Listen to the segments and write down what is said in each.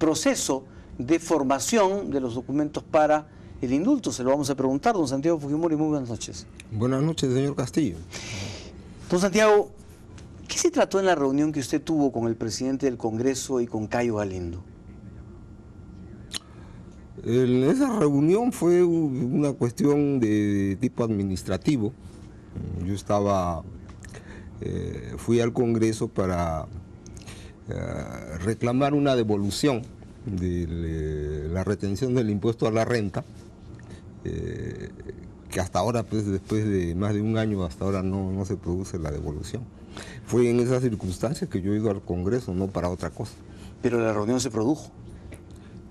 proceso de formación de los documentos para el indulto. Se lo vamos a preguntar, don Santiago Fujimori. Muy buenas noches. Buenas noches, señor Castillo. Don Santiago, ¿qué se trató en la reunión que usted tuvo con el presidente del Congreso y con Cayo Galindo? En esa reunión fue una cuestión de tipo administrativo. Yo estaba, eh, fui al Congreso para reclamar una devolución de la retención del impuesto a la renta, eh, que hasta ahora, pues, después de más de un año, hasta ahora no, no se produce la devolución. Fue en esas circunstancias que yo he ido al Congreso, no para otra cosa. Pero la reunión se produjo.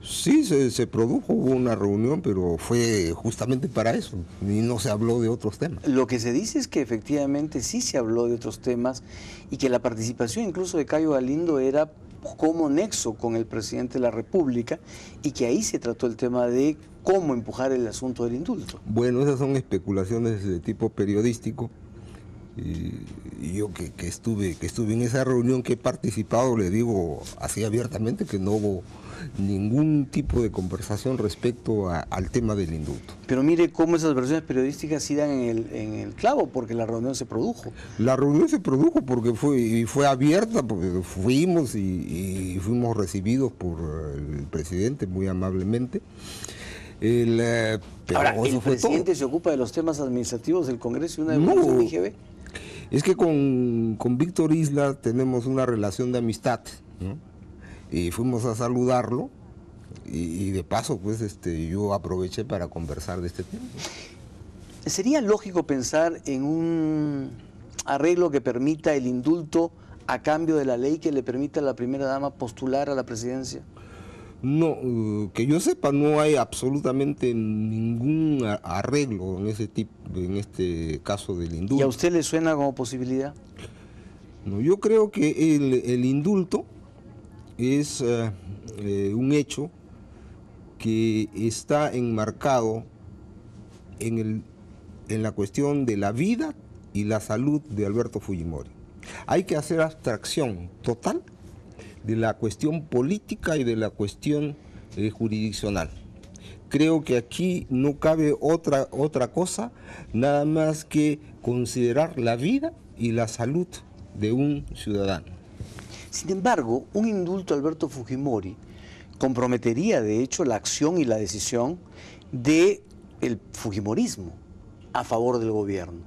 Sí, se, produjo, una reunión, pero fue justamente para eso, y no se habló de otros temas. Lo que se dice es que efectivamente sí se habló de otros temas y que la participación incluso de Cayo Galindo era como nexo con el presidente de la República y que ahí se trató el tema de cómo empujar el asunto del indulto. Bueno, esas son especulaciones de tipo periodístico. Y, yo que, que, estuve, que estuve en esa reunión que he participado, le digo así abiertamente que no hubo ningún tipo de conversación respecto al tema del indulto. Pero mire cómo esas versiones periodísticas sí dan en el, clavo, porque la reunión se produjo. La reunión se produjo porque fue, y fue abierta, porque fuimos y, fuimos recibidos por el presidente muy amablemente. El, eh, ¿el presidente se ocupa de los temas administrativos del Congreso y una de no, IGB? Es que con, con Víctor Isla tenemos una relación de amistad, ¿no? y fuimos a saludarlo y, de paso pues este, yo aproveché para conversar de este tema. ¿Sería lógico pensar en un arreglo que permita el indulto a cambio de la ley que le permita a la primera dama postular a la presidencia? No, eh, que yo sepa no hay absolutamente ningún arreglo en ese tipo, en este caso del indulto. ¿Y a usted le suena como posibilidad? No, yo creo que el, el indulto es eh, eh, un hecho que está enmarcado en, la cuestión de la vida y la salud de Alberto Fujimori. Hay que hacer abstracción total de la cuestión política y de la cuestión eh, jurisdiccional. Creo que aquí no cabe otra, otra cosa, nada más que considerar la vida y la salud de un ciudadano. Sin embargo, un indulto a Alberto Fujimori comprometería de hecho la acción y la decisión de el fujimorismo a favor del gobierno.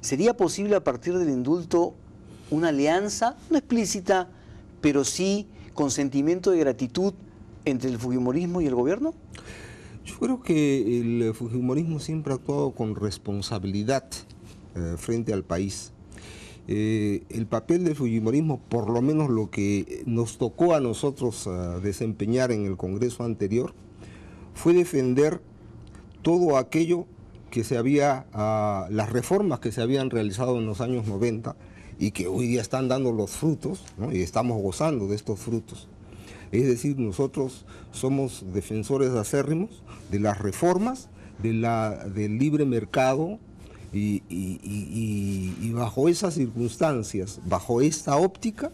¿Sería posible a partir del indulto una alianza, no explícita, pero sí con sentimiento de gratitud entre el fujimorismo y el gobierno? Yo creo que el fujimorismo siempre ha actuado con responsabilidad eh, frente al país. Eh, el papel del Fujimorismo, por lo menos lo que nos tocó a nosotros ah, desempeñar en el Congreso anterior, fue defender todo aquello que se había, ah, las reformas que se habían realizado en los años 90 y que hoy día están dando los frutos, y estamos gozando de estos frutos. Es decir, nosotros somos defensores acérrimos de las reformas, de la, del libre mercado, y, bajo esas circunstancias, bajo esta óptica,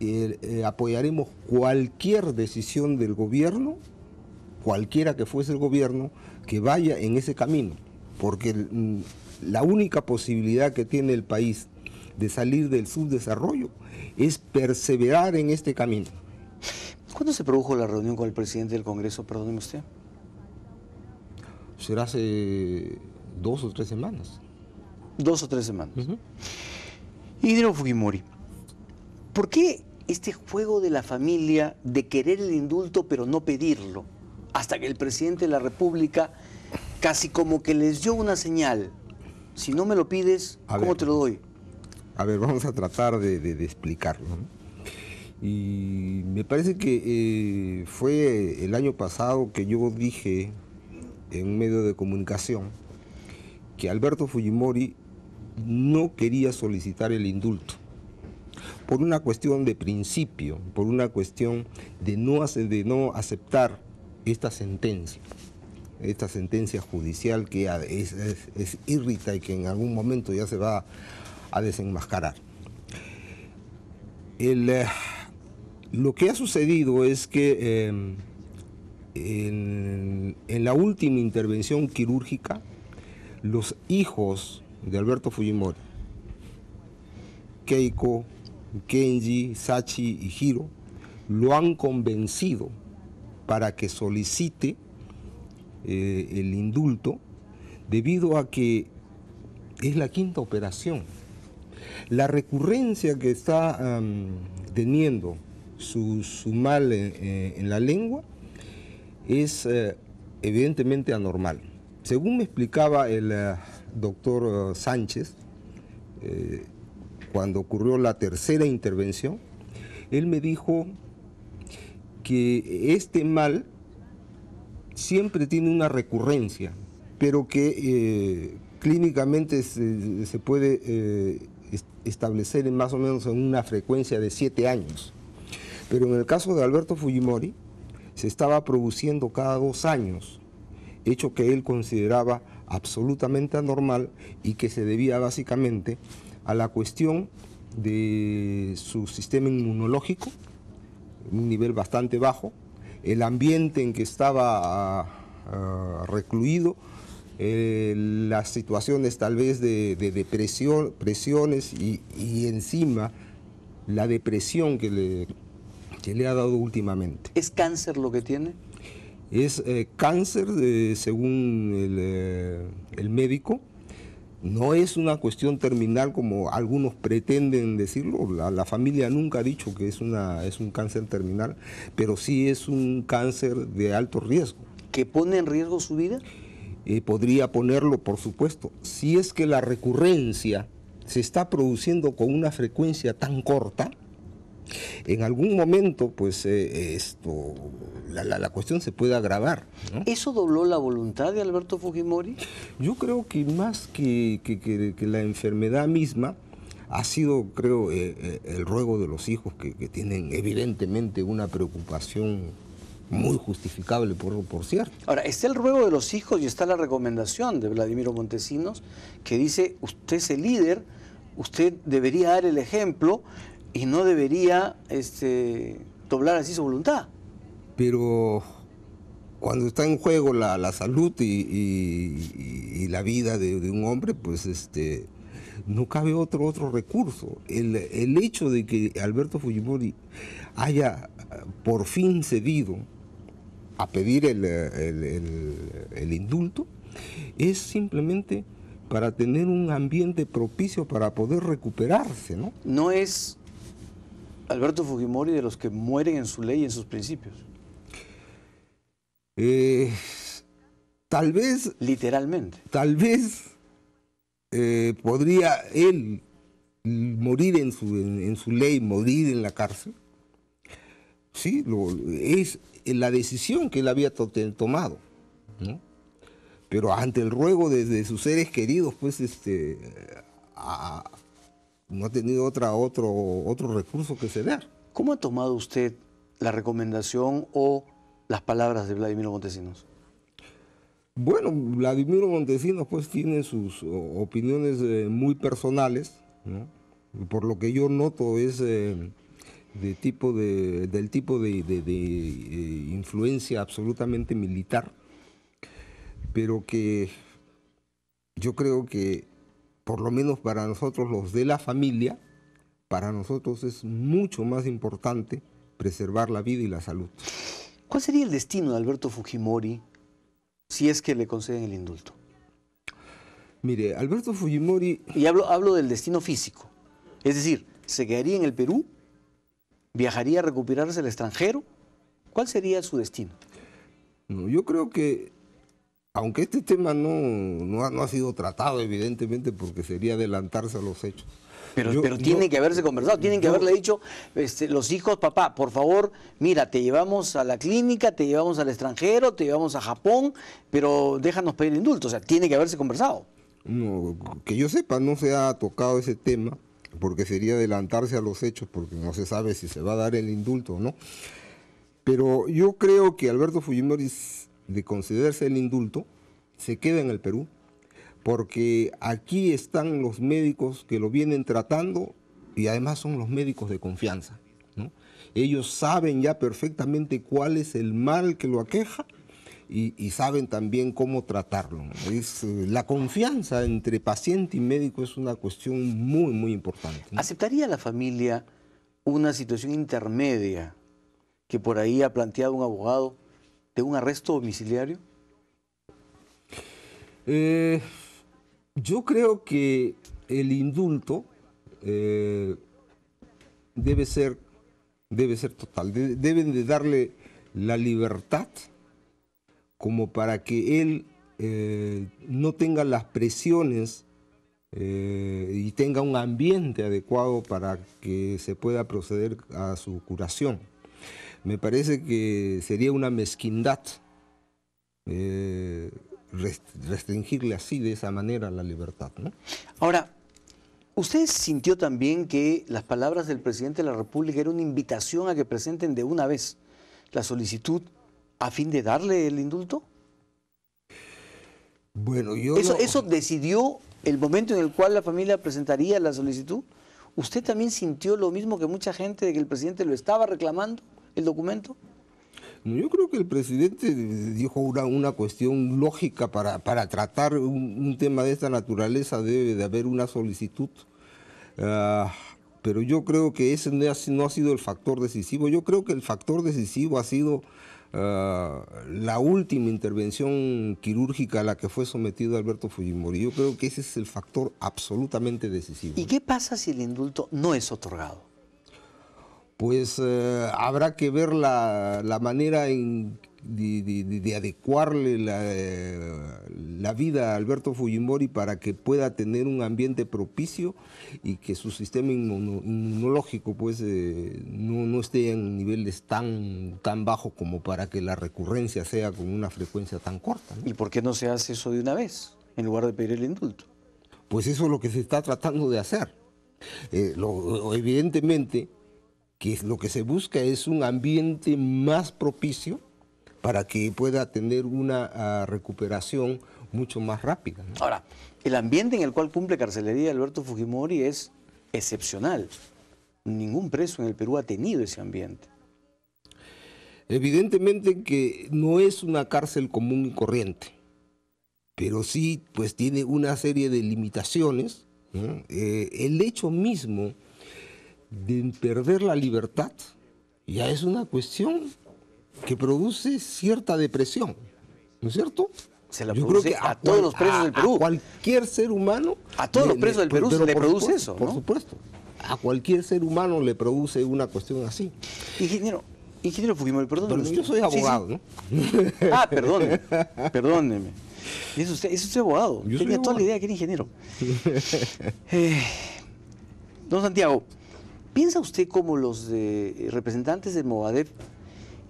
eh, eh, apoyaremos cualquier decisión del gobierno, cualquiera que fuese el gobierno, que vaya en ese camino. Porque mm, la única posibilidad que tiene el país de salir del subdesarrollo es perseverar en este camino. ¿Cuándo se produjo la reunión con el presidente del Congreso, perdóneme usted? Será hace dos o tres semanas. Dos o tres semanas. Y Hidro Fujimori, ¿por qué este juego de la familia de querer el indulto pero no pedirlo? Hasta que el presidente de la República casi como que les dio una señal. Si no me lo pides, ¿cómo te lo doy? A ver, vamos a tratar de, explicarlo. Y me parece que eh, fue el año pasado que yo dije en un medio de comunicación que Alberto Fujimori no quería solicitar el indulto por una cuestión de principio, por una cuestión de no, de no aceptar esta sentencia, esta sentencia judicial que es, irrita y que en algún momento ya se va a desenmascarar. Eh, lo que ha sucedido es que eh, en la última intervención quirúrgica, los hijos de Alberto Fujimori, Keiko, Kenji, Sachi y Hiro, lo han convencido para que solicite eh, el indulto debido a que es la quinta operación. La recurrencia que está teniendo su, mal eh, en, la lengua es eh, evidentemente anormal. Según me explicaba el eh, doctor eh, Sánchez, eh, cuando ocurrió la tercera intervención, él me dijo que este mal siempre tiene una recurrencia, pero que clínicamente se, puede establecer en más o menos en una frecuencia de siete años. Pero en el caso de Alberto Fujimori, se estaba produciendo cada dos años hecho que él consideraba absolutamente anormal y que se debía básicamente a la cuestión de su sistema inmunológico, un nivel bastante bajo, el ambiente en que estaba ah, ah, recluido, las situaciones tal vez de, depresión, presiones y, encima la depresión que le, que le ha dado últimamente. ¿Es cáncer lo que tiene? es eh, cáncer según eh, el, médico. No es una cuestión terminal como algunos pretenden decirlo. La, familia nunca ha dicho que es, es un cáncer terminal, pero sí es un cáncer de alto riesgo. ¿Que pone en riesgo su vida? Eh, podría ponerlo, por supuesto. Si es que la recurrencia se está produciendo con una frecuencia tan corta, en algún momento, pues eh, esto, la, cuestión se puede agravar. ¿Eso dobló la voluntad de Alberto Fujimori? Yo creo que más que, que, la enfermedad misma, ha sido, creo, eh, eh, el ruego de los hijos que, tienen evidentemente una preocupación muy justificable, por, por cierto. Ahora, está el ruego de los hijos y está la recomendación de Vladimiro Montesinos, que dice, usted es el líder, usted debería dar el ejemplo, y no debería este, doblar así su voluntad. Pero cuando está en juego la, salud y, la vida de, un hombre, pues este, no cabe otro, otro recurso. El, hecho de que Alberto Fujimori haya eh, por fin cedido a pedir el, el indulto es simplemente para tener un ambiente propicio para poder recuperarse, ¿no? No es Alberto Fujimori de los que mueren en su ley y en sus principios? Eh, tal vez... Literalmente. Tal vez eh, podría él morir en su, ley, morir en la cárcel. Sí, es la decisión que él había tomado. Pero ante el ruego de, sus seres queridos, pues este, a, no ha tenido otra, otro, otro recurso que ceder. ¿Cómo ha tomado usted la recomendación o las palabras de Vladimiro Montesinos? Bueno, Vladimiro Montesinos pues tiene sus eh, opiniones eh, muy personales, por lo que yo noto es eh, de tipo del tipo de, influencia absolutamente militar, pero que yo creo que por lo menos para nosotros los de la familia, para nosotros es mucho más importante preservar la vida y la salud. ¿Cuál sería el destino de Alberto Fujimori si es que le conceden el indulto? Mire, Alberto Fujimori... Y hablo, hablo del destino físico. Es decir, ¿se quedaría en el Perú? ¿Viajaría a recuperarse al extranjero? ¿Cuál sería su destino? No, yo creo que aunque este tema no, no, ha sido tratado, evidentemente, porque sería adelantarse a los hechos. Pero, pero tiene que haberse conversado, tienen que haberle dicho este, los hijos, papá, por favor, mira, te llevamos a la clínica, te llevamos al extranjero, te llevamos a Japón, pero déjanos pedir indulto. O sea, tiene que haberse conversado. No, que yo sepa, no se ha tocado ese tema, porque sería adelantarse a los hechos, porque no se sabe si se va a dar el indulto o no. Pero yo creo que Alberto Fujimori de concederse el indulto, se queda en el Perú, porque aquí están los médicos que lo vienen tratando y además son los médicos de confianza. Ellos saben ya perfectamente cuál es el mal que lo aqueja y, saben también cómo tratarlo. Es, eh, la confianza entre paciente y médico es una cuestión muy, muy importante. ¿Aceptaría la familia una situación intermedia que por ahí ha planteado un abogado? de un arresto domiciliario? Eh, yo creo que el indulto eh, debe, ser, debe ser total. deben de darle la libertad como para que él eh, no tenga las presiones y tenga un ambiente adecuado para que se pueda proceder a su curación me parece que sería una mezquindad eh, restringirle así de esa manera la libertad. Ahora, ¿usted sintió también que las palabras del presidente de la República era una invitación a que presenten de una vez la solicitud a fin de darle el indulto? Bueno, yo. ¿Eso, ¿Eso decidió el momento en el cual la familia presentaría la solicitud? ¿Usted también sintió lo mismo que mucha gente de que el presidente lo estaba reclamando? el documento? Yo creo que el presidente dijo una, una cuestión lógica para, tratar un, tema de esta naturaleza, debe de haber una solicitud. Ah, pero yo creo que ese no ha, sido el factor decisivo. Yo creo que el factor decisivo ha sido ah, la última intervención quirúrgica a la que fue sometido Alberto Fujimori. Yo creo que ese es el factor absolutamente decisivo. ¿Y qué pasa si el indulto no es otorgado? pues eh, habrá que ver la, manera de, adecuarle eh, la, vida a Alberto Fujimori para que pueda tener un ambiente propicio y que su sistema inmunológico pues, eh, no, esté en niveles tan, tan bajos como para que la recurrencia sea con una frecuencia tan corta. ¿Y por qué no se hace eso de una vez en lugar de pedir el indulto? Pues eso es lo que se está tratando de hacer. evidentemente, que lo que se busca es un ambiente más propicio para que pueda tener una ah, recuperación mucho más rápida. Ahora, el ambiente en el cual cumple carcelería Alberto Fujimori es excepcional. Ningún preso en el Perú ha tenido ese ambiente. Evidentemente que no es una cárcel común y corriente, pero sí pues tiene una serie de limitaciones. Eh, el hecho mismo de perder la libertad ya es una cuestión que produce cierta depresión, ¿no es cierto? Se la Yo creo que a, todos los presos del Perú. A cualquier ser humano. A todos los presos del Perú se le produce eso. Por supuesto. A cualquier ser humano le produce una cuestión así. Ingeniero, Ingeniero Fujimori, perdón, yo soy abogado, ¿no? Ah, perdón perdóneme. eso usted, es usted abogado. Yo Tenía toda la idea que era ingeniero. Eh, don Santiago, ¿Piensa usted como los eh, representantes de Movadep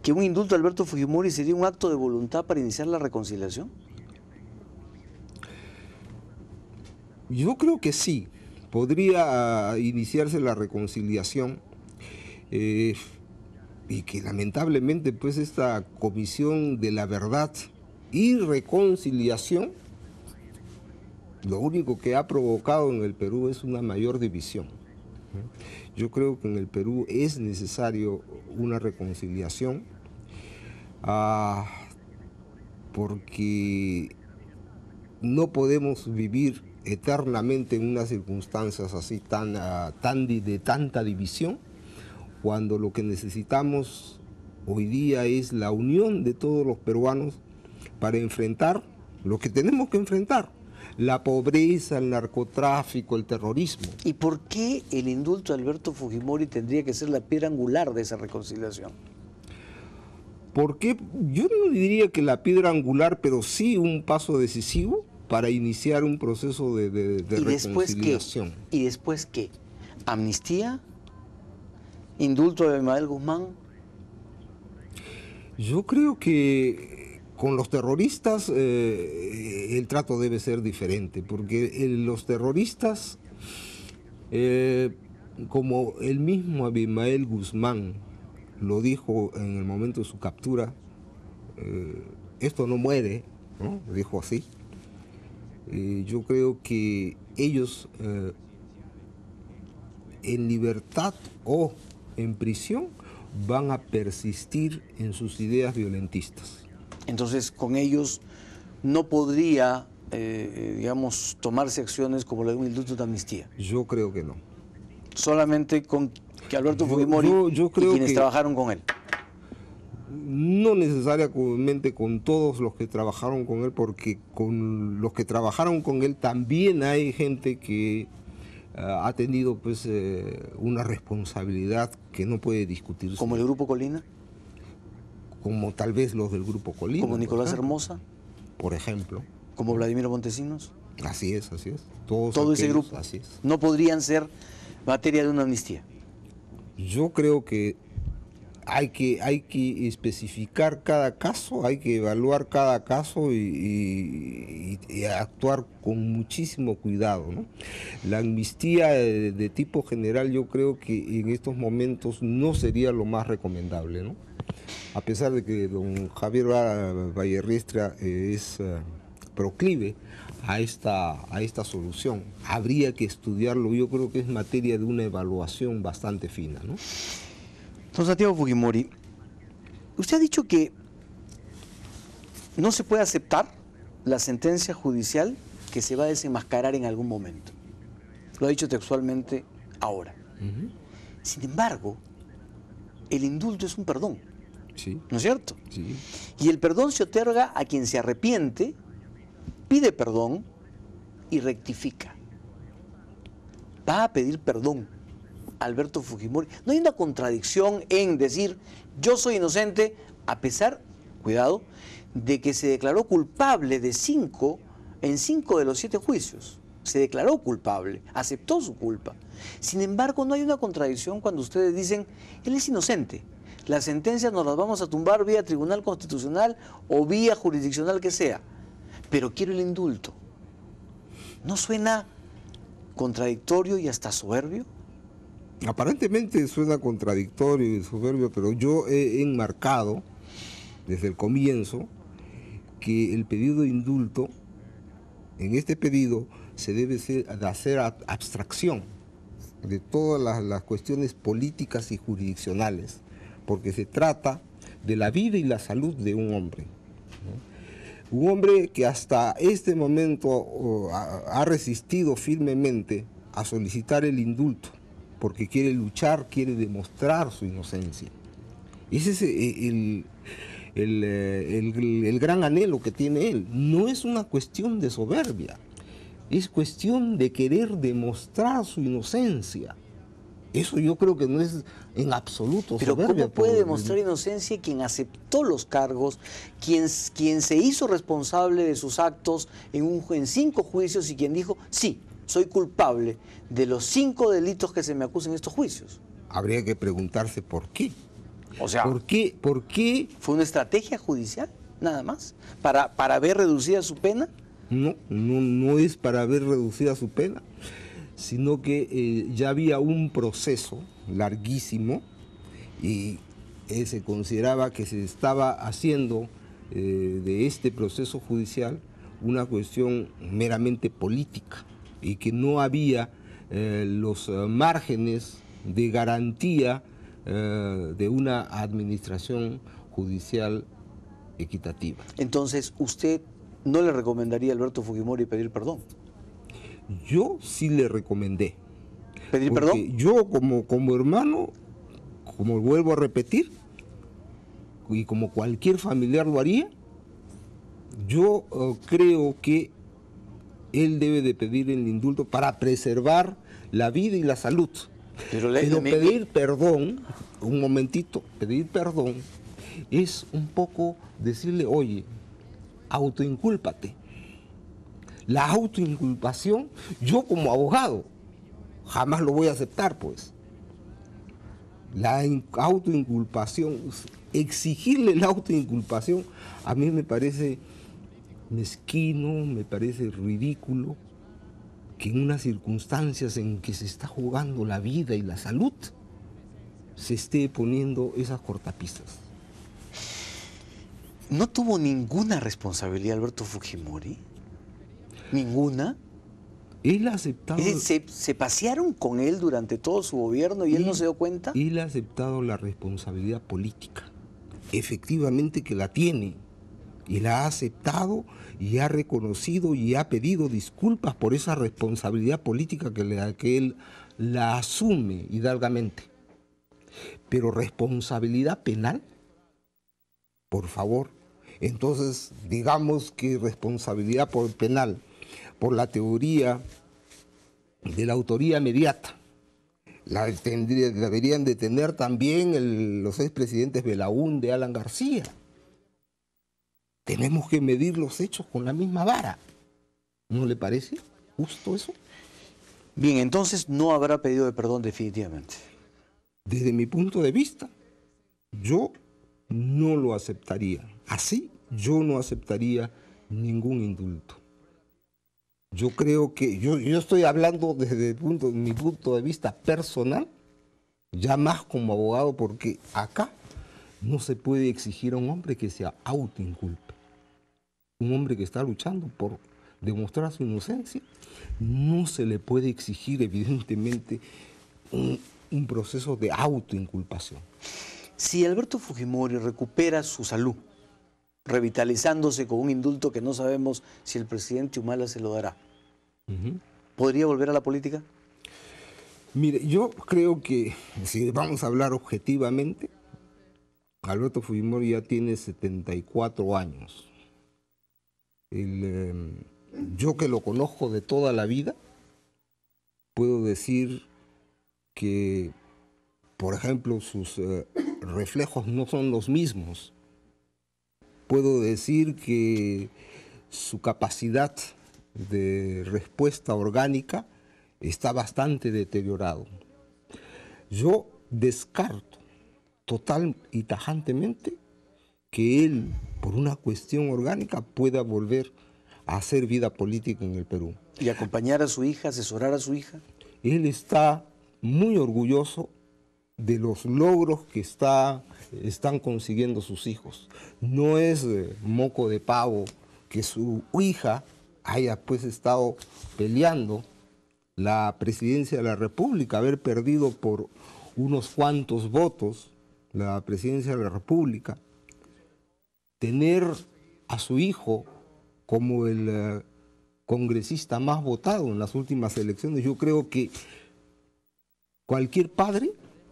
que un indulto a Alberto Fujimori sería un acto de voluntad para iniciar la reconciliación? Yo creo que sí. Podría ah, iniciarse la reconciliación eh, y que lamentablemente pues esta comisión de la verdad y reconciliación lo único que ha provocado en el Perú es una mayor división. Yo creo que en el Perú es necesario una reconciliación ah, porque no podemos vivir eternamente en unas circunstancias así tan, ah, tan de tanta división cuando lo que necesitamos hoy día es la unión de todos los peruanos para enfrentar lo que tenemos que enfrentar, la pobreza, el narcotráfico, el terrorismo. ¿Y por qué el indulto de Alberto Fujimori tendría que ser la piedra angular de esa reconciliación? Porque yo no diría que la piedra angular, pero sí un paso decisivo para iniciar un proceso de, ¿Y reconciliación. ¿Y después qué? ¿Amnistía? ¿Indulto de Manuel Guzmán? Yo creo que con los terroristas eh, eh, el trato debe ser diferente, porque eh, los terroristas, como el mismo Abimael Guzmán lo dijo en el momento de su captura, esto no muere, dijo así. yo creo que ellos en libertad o en prisión van a persistir en sus ideas violentistas. Entonces, con ellos no podría, eh, digamos, tomarse acciones como la de un indulto de amnistía. Yo creo que no. Solamente con que Alberto Fujimori yo, creo y quienes trabajaron con él. No necesariamente con todos los que trabajaron con él, porque con los que trabajaron con él también hay gente que eh, ha tenido pues eh, una responsabilidad que no puede discutirse. ¿Como el Grupo Colina? como tal vez los del Grupo Colina Como Nicolás Hermosa. Por ejemplo. Como Vladimir Montesinos. Así es, así es. Todos Todo ese grupo. Así es. No podrían ser materia de una amnistía. Yo creo que hay que, hay que especificar cada caso, hay que evaluar cada caso y, actuar con muchísimo cuidado. La amnistía eh, de, tipo general yo creo que en estos momentos no sería lo más recomendable. ¿no? a pesar de que don Javier Vallerristra eh, es eh, proclive a esta, a esta solución, habría que estudiarlo, yo creo que es materia de una evaluación bastante fina. ¿no? Don Santiago Fujimori, usted ha dicho que no se puede aceptar la sentencia judicial que se va a desenmascarar en algún momento. Lo ha dicho textualmente ahora. Sin embargo, el indulto es un perdón. ¿No es cierto? Y el perdón se otorga a quien se arrepiente, pide perdón y rectifica. Va a pedir perdón Alberto Fujimori. No hay una contradicción en decir yo soy inocente a pesar, cuidado, de que se declaró culpable de cinco en cinco de los siete juicios. Se declaró culpable, aceptó su culpa. Sin embargo, no hay una contradicción cuando ustedes dicen él es inocente las sentencias nos las vamos a tumbar vía tribunal constitucional o vía jurisdiccional que sea. Pero quiero el indulto. ¿No suena contradictorio y hasta soberbio? Aparentemente suena contradictorio y soberbio, pero yo he enmarcado desde el comienzo que el pedido de indulto, en este pedido, se debe hacer abstracción de todas las, las, cuestiones políticas y jurisdiccionales porque se trata de la vida y la salud de un hombre. Un hombre que hasta este momento uh, ha resistido firmemente a solicitar el indulto, porque quiere luchar, quiere demostrar su inocencia. Ese es eh, eh, el gran anhelo que tiene él. No es una cuestión de soberbia, es cuestión de querer demostrar su inocencia. Eso yo creo que no es en absoluto. Pero ¿cómo pues, puede demostrar inocencia quien aceptó los cargos, quien, quien se hizo responsable de sus actos en, en cinco juicios y quien dijo, sí, soy culpable de los cinco delitos que se me acusan en estos juicios? Habría que preguntarse por qué. O sea, ¿por qué? Por qué... ¿Fue una estrategia judicial, nada más? ¿Para, para ver reducida su pena? No, no, no es para ver reducida su pena sino que eh, ya había un proceso larguísimo y eh, se consideraba que se estaba haciendo eh, de este proceso judicial una cuestión meramente política y que no había los márgenes de garantía de una administración judicial equitativa. Entonces, ¿usted no le recomendaría a Alberto Fujimori pedir perdón? yo sí le recomendé. ¿Pedir perdón? Yo como, como hermano, como vuelvo a repetir, y como cualquier familiar lo haría, yo eh, creo que él debe de pedir el indulto para preservar la vida y la salud. Pero, Pero pedir perdón, un momentito, pedir perdón es un poco decirle, oye, autoincúlpate la autoinculpación, yo como abogado jamás lo voy a aceptar, pues. La autoinculpación, exigirle la autoinculpación, a mí me parece mezquino, me parece ridículo que en unas circunstancias en que se está jugando la vida y la salud, se esté poniendo esas cortapisas. ¿No tuvo ninguna responsabilidad Alberto Fujimori? Ninguna. Él ha aceptado. ¿se, pasearon con él durante todo su gobierno y, él no se dio cuenta? Él ha aceptado la responsabilidad política. Efectivamente que la tiene. Y la ha aceptado y ha reconocido y ha pedido disculpas por esa responsabilidad política que, le, que él la asume hidalgamente. Pero responsabilidad penal, por favor. Entonces, digamos que responsabilidad por penal por la teoría de la autoría mediata. La deberían de tener también los expresidentes Belaún de Alan García. Tenemos que medir los hechos con la misma vara. ¿No le parece justo eso? Bien, entonces no habrá pedido de perdón definitivamente. Desde mi punto de vista, yo no lo aceptaría. Así yo no aceptaría ningún indulto. Yo creo que, yo, estoy hablando desde mi punto de vista personal, ya más como abogado, porque acá no se puede exigir a un hombre que sea autoinculpe. Un hombre que está luchando por demostrar su inocencia, no se le puede exigir evidentemente un proceso de autoinculpación. Si Alberto Fujimori recupera su salud, revitalizándose con un indulto que no sabemos si el presidente Humala se lo dará. ¿Podría volver a la política? Mire, yo creo que si vamos a hablar objetivamente, Alberto Fujimori ya tiene 74 años. Em, yo que lo conozco de toda la vida, puedo decir que, por ejemplo, sus eh, reflejos no son los mismos puedo decir que su capacidad de respuesta orgánica está bastante deteriorado. Yo descarto total y tajantemente que él, por una cuestión orgánica, pueda volver a hacer vida política en el Perú. ¿Y acompañar a su hija, asesorar a su hija? Él está muy orgulloso de los logros que está, están consiguiendo sus hijos. No es eh, moco de pavo que su hija haya pues estado peleando la presidencia de la República, haber perdido por unos cuantos votos la presidencia de la República, tener a su hijo como el eh, congresista más votado en las últimas elecciones, yo creo que cualquier padre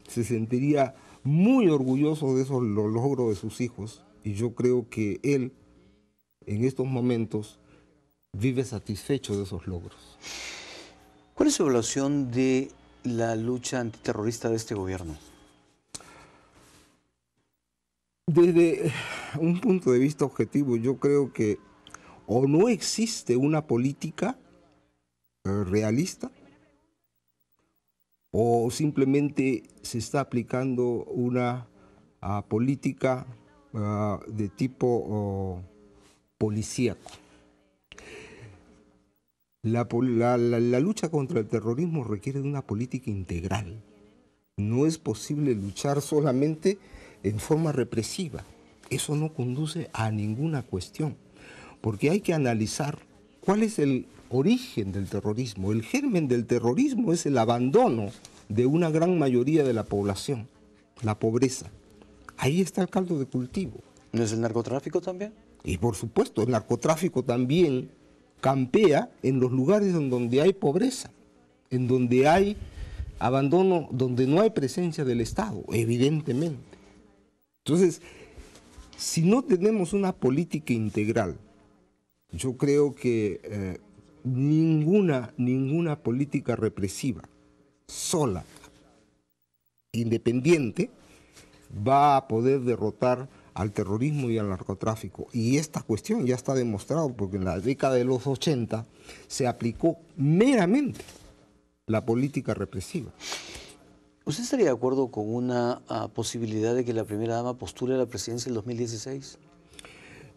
se sentiría muy orgulloso de esos los logros de sus hijos y yo creo que él en estos momentos vive satisfecho de esos logros. ¿Cuál es su evaluación de la lucha antiterrorista de este gobierno? Desde un punto de vista objetivo, yo creo que o no existe una política eh, realista o simplemente se está aplicando una ah, política ah, de tipo policíaco. La, la, lucha contra el terrorismo requiere de una política integral. No es posible luchar solamente en forma represiva. Eso no conduce a ninguna cuestión, porque hay que analizar cuál es el origen del terrorismo, el germen del terrorismo es el abandono de una gran mayoría de la población, la pobreza. Ahí está el caldo de cultivo. ¿No es el narcotráfico también? Y por supuesto, el narcotráfico también campea en los lugares en donde hay pobreza, en donde hay abandono, donde no hay presencia del Estado, evidentemente. Entonces, si no tenemos una política integral, yo creo que eh, ninguna, ninguna política represiva sola, independiente, va a poder derrotar al terrorismo y al narcotráfico. Y esta cuestión ya está demostrado porque en la década de los 80 se aplicó meramente la política represiva. ¿Usted estaría de acuerdo con una ah, posibilidad de que la primera dama postule a la presidencia en 2016?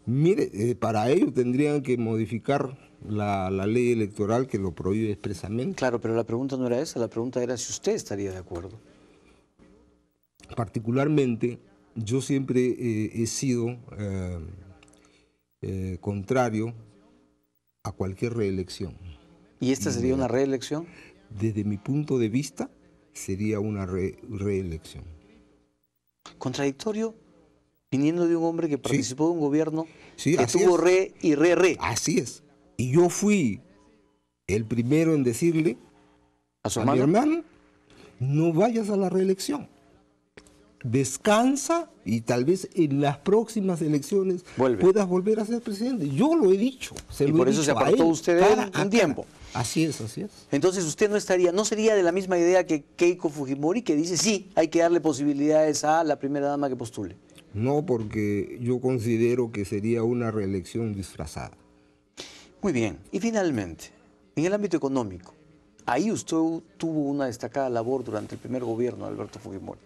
Mire, eh, para ello tendrían que modificar la, ley electoral que lo prohíbe expresamente. Claro, pero la pregunta no era esa, la pregunta era si usted estaría de acuerdo. Particularmente, yo siempre eh, he sido eh, eh, contrario a cualquier reelección. ¿Y esta sería una reelección? Desde mi punto de vista, sería una reelección. ¿Contradictorio? Viniendo de un hombre que participó de un gobierno que tuvo re y re-re. Así es. Y yo fui el primero en decirle a su hermano, no vayas a la reelección. Descansa y tal vez en las próximas elecciones puedas volver a ser presidente. Yo lo he dicho. y por eso se apartó usted de él un tiempo. Así es, así es. Entonces usted no estaría, no sería de la misma idea que Keiko Fujimori que dice sí, hay que darle posibilidades a la primera dama que postule. No, porque yo considero que sería una reelección disfrazada. Muy bien. Y finalmente, en el ámbito económico, ahí usted tuvo una destacada labor durante el primer gobierno de Alberto Fujimori.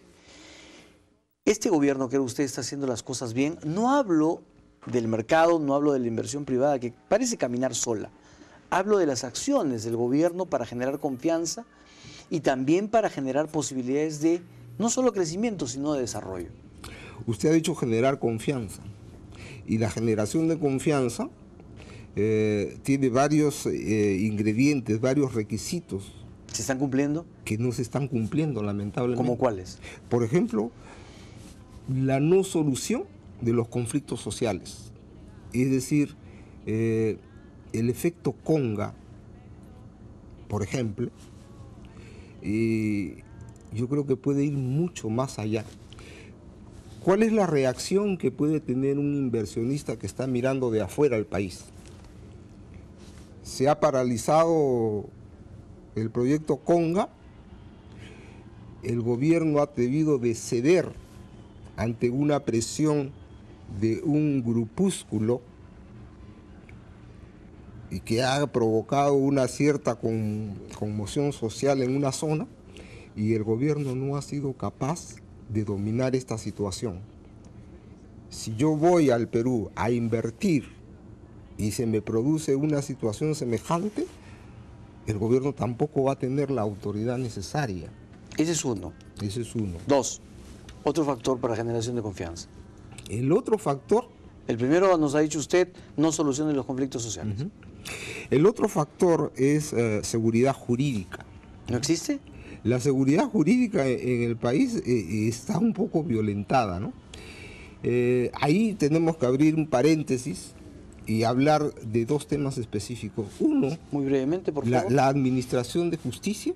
Este gobierno que usted está haciendo las cosas bien, no hablo del mercado, no hablo de la inversión privada que parece caminar sola. Hablo de las acciones del gobierno para generar confianza y también para generar posibilidades de no solo crecimiento, sino de desarrollo. Usted ha dicho generar confianza. Y la generación de confianza eh, tiene varios eh, ingredientes, varios requisitos. ¿Se están cumpliendo? Que no se están cumpliendo, lamentablemente. ¿Como cuáles? Por ejemplo, la no solución de los conflictos sociales. Es decir, eh, el efecto conga, por ejemplo, yo creo que puede ir mucho más allá. ¿Cuál es la reacción que puede tener un inversionista que está mirando de afuera al país? se ha paralizado el proyecto Conga, el gobierno ha debido de ceder ante una presión de un grupúsculo y que ha provocado una cierta conmoción social en una zona y el gobierno no ha sido capaz de dominar esta situación. Si yo voy al Perú a invertir y se me produce una situación semejante, el gobierno tampoco va a tener la autoridad necesaria. Ese es uno. Ese es uno. Dos, otro factor para generación de confianza. El otro factor... El primero nos ha dicho usted, no solucione los conflictos sociales. El otro factor es eh, seguridad jurídica. ¿No existe? La seguridad jurídica e-, en el país eh, está un poco violentada, ¿no? Eh, ahí tenemos que abrir un paréntesis y hablar de dos temas específicos. Uno, muy brevemente, por La, administración de justicia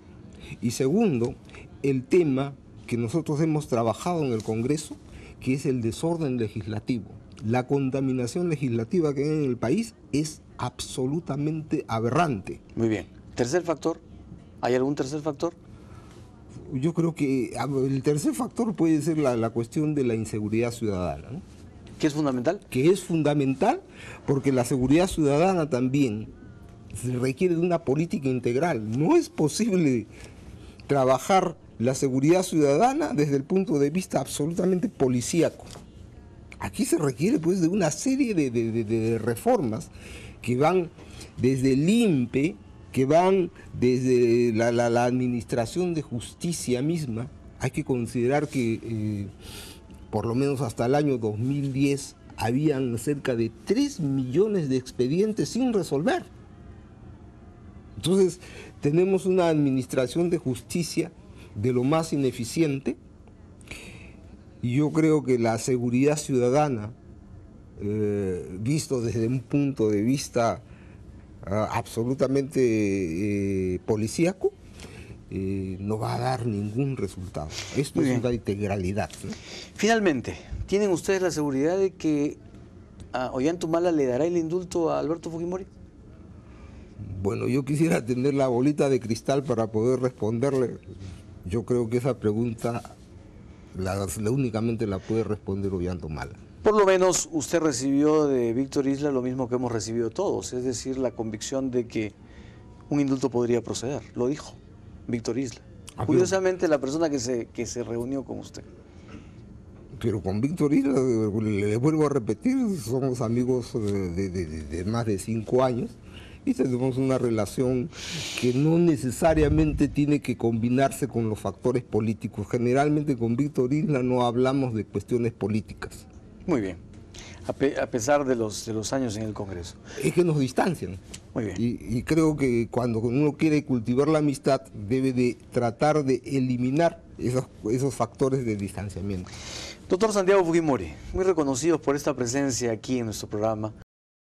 y segundo, el tema que nosotros hemos trabajado en el Congreso, que es el desorden legislativo. La contaminación legislativa que hay en el país es absolutamente aberrante. Muy bien. ¿Tercer factor? ¿Hay algún tercer factor? Yo creo que el tercer factor puede ser la, la cuestión de la inseguridad ciudadana. ¿no? ¿Qué es fundamental? Que es fundamental porque la seguridad ciudadana también se requiere de una política integral. No es posible trabajar la seguridad ciudadana desde el punto de vista absolutamente policíaco. Aquí se requiere pues de una serie de, reformas que van desde el INPE, que van desde la, administración de justicia misma. Hay que considerar que eh, por lo menos hasta el año 2010, habían cerca de 3 millones de expedientes sin resolver. Entonces, tenemos una administración de justicia de lo más ineficiente. Y yo creo que la seguridad ciudadana, eh, visto desde un punto de vista ah, absolutamente eh, policíaco, eh, no va a dar ningún resultado. Esto es una integralidad. Finalmente, ¿tienen ustedes la seguridad de que a Ollantumala le dará el indulto a Alberto Fujimori? Bueno, yo quisiera tener la bolita de cristal para poder responderle. Yo creo que esa pregunta la, únicamente la puede responder Ollantumala. Por lo menos usted recibió de Víctor Isla lo mismo que hemos recibido todos, es decir, la convicción de que un indulto podría proceder. Lo dijo. Víctor Isla. Ah, Curiosamente, la persona que se, que se reunió con usted. Pero con Víctor Isla, le, vuelvo a repetir, somos amigos de, de más de cinco años y tenemos una relación que no necesariamente tiene que combinarse con los factores políticos. Generalmente con Víctor Isla no hablamos de cuestiones políticas. Muy bien a, pesar de los, de los años en el Congreso. Es que nos distancian. Muy bien. Y, creo que cuando uno quiere cultivar la amistad, debe de tratar de eliminar esos, esos factores de distanciamiento. Doctor Santiago Fujimori, muy reconocido por esta presencia aquí en nuestro programa.